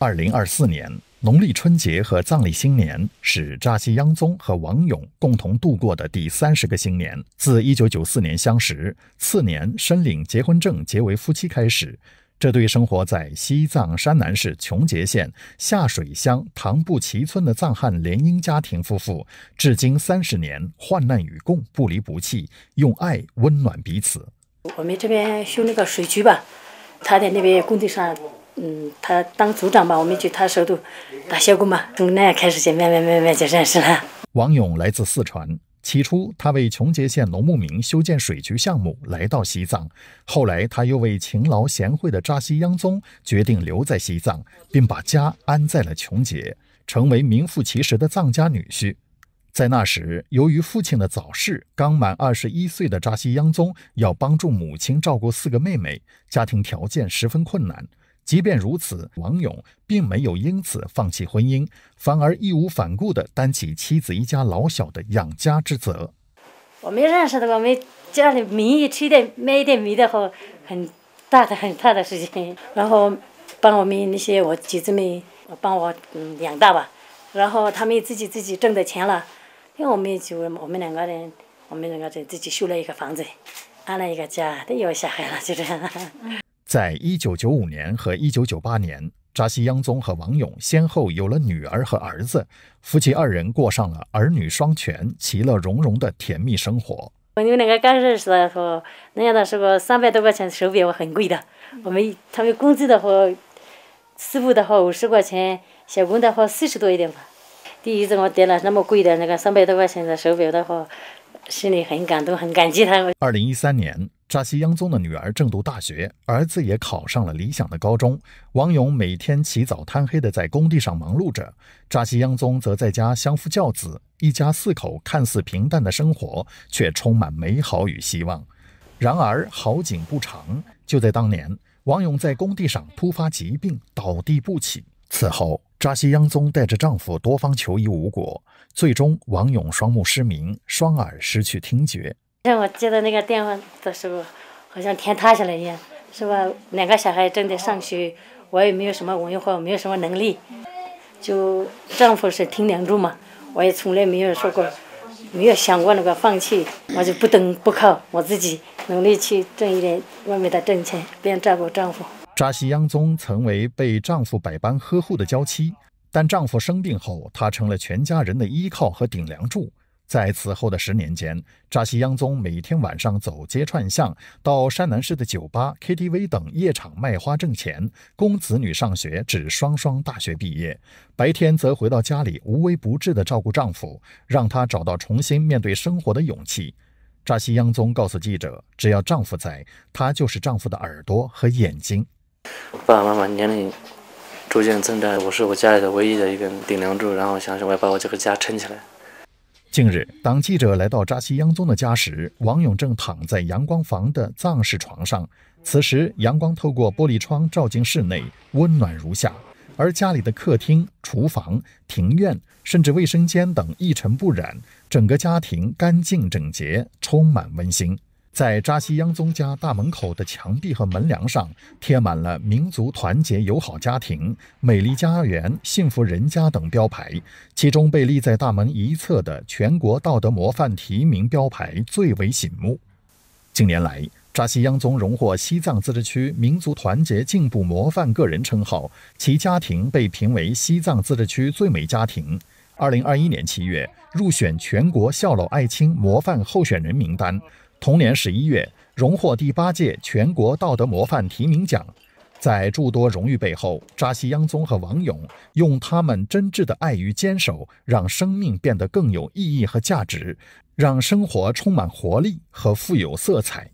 二零二四年农历春节和藏历新年是扎西央宗和王勇共同度过的第三十个新年。自一九九四年相识，次年申领结婚证结为夫妻开始，这对生活在西藏山南市琼结县下水乡唐布齐村的藏汉联姻家庭夫妇，至今三十年患难与共，不离不弃，用爱温暖彼此。我们这边修那个水渠吧，他在那边工地上。嗯，他当组长吧，我们去他手头打小工嘛，从那开始就慢慢慢慢就认识了。王勇来自四川，起初他为琼结县农牧民修建水渠项目来到西藏，后来他又为勤劳贤惠的扎西央宗决定留在西藏，并把家安在了琼结，成为名副其实的藏家女婿。在那时，由于父亲的早逝，刚满二十一岁的扎西央宗要帮助母亲照顾四个妹妹，家庭条件十分困难。即便如此，王勇并没有因此放弃婚姻，反而义无反顾地担起妻子一家老小的养家之责。我们认识的，我们家里米吃一点，卖一点米的好，很大的很大的事情。然后，帮我们那些我侄子们，帮我嗯养大吧。然后他们自己自己挣的钱了，因为我们就我们两个人，我们两个人自己修了一个房子，安了一个家，都有小孩了，就这样。在一九九五年和一九九八年，扎西央宗和王勇先后有了女儿和儿子，夫妻二人过上了儿女双全、其乐融融的甜蜜生活。你们两个刚认识的时候，那样的时候，三百多块钱手表很贵的。我们他们工资的话，师傅的话五十块钱，小工的话四十多一点吧。第一次我得了那么贵的那个三百多块钱的手表的话，心里很感动，很感激他。们。二零一三年。扎西央宗的女儿正读大学，儿子也考上了理想的高中。王勇每天起早贪黑的在工地上忙碌着，扎西央宗则在家相夫教子。一家四口看似平淡的生活，却充满美好与希望。然而好景不长，就在当年，王勇在工地上突发疾病，倒地不起。此后，扎西央宗带着丈夫多方求医无果，最终王勇双目失明，双耳失去听觉。我接到那个电话的时候，好像天塌下来一样，是吧？两个小孩正在上学，我也没有什么文化，没有什么能力，就丈夫是顶梁柱嘛，我也从来没有说过，没有想过那个放弃，我就不等不靠，我自己努力去挣一点外面的挣钱，边照顾丈夫。扎西央宗曾为被丈夫百般呵护的娇妻，但丈夫生病后，她成了全家人的依靠和顶梁柱。在此后的十年间，扎西央宗每天晚上走街串巷，到山南市的酒吧、KTV 等夜场卖花挣钱，供子女上学，指双双大学毕业。白天则回到家里，无微不至地照顾丈夫，让他找到重新面对生活的勇气。扎西央宗告诉记者：“只要丈夫在，她就是丈夫的耳朵和眼睛。”爸爸妈妈年龄逐渐增大，我是我家里的唯一的一根顶梁柱，然后想想我要把我这个家撑起来。近日，当记者来到扎西央宗的家时，王勇正躺在阳光房的藏式床上。此时，阳光透过玻璃窗照进室内，温暖如夏。而家里的客厅、厨房、庭院，甚至卫生间等一尘不染，整个家庭干净整洁，充满温馨。在扎西央宗家大门口的墙壁和门梁上贴满了“民族团结友好家庭”“美丽家园”“幸福人家”等标牌，其中被立在大门一侧的“全国道德模范提名标牌”最为醒目。近年来，扎西央宗荣获西藏自治区民族团结进步模范个人称号，其家庭被评为西藏自治区最美家庭。二零二一年七月，入选全国孝老爱亲模范候选人名单。同年十一月，荣获第八届全国道德模范提名奖。在诸多荣誉背后，扎西央宗和王勇用他们真挚的爱与坚守，让生命变得更有意义和价值，让生活充满活力和富有色彩。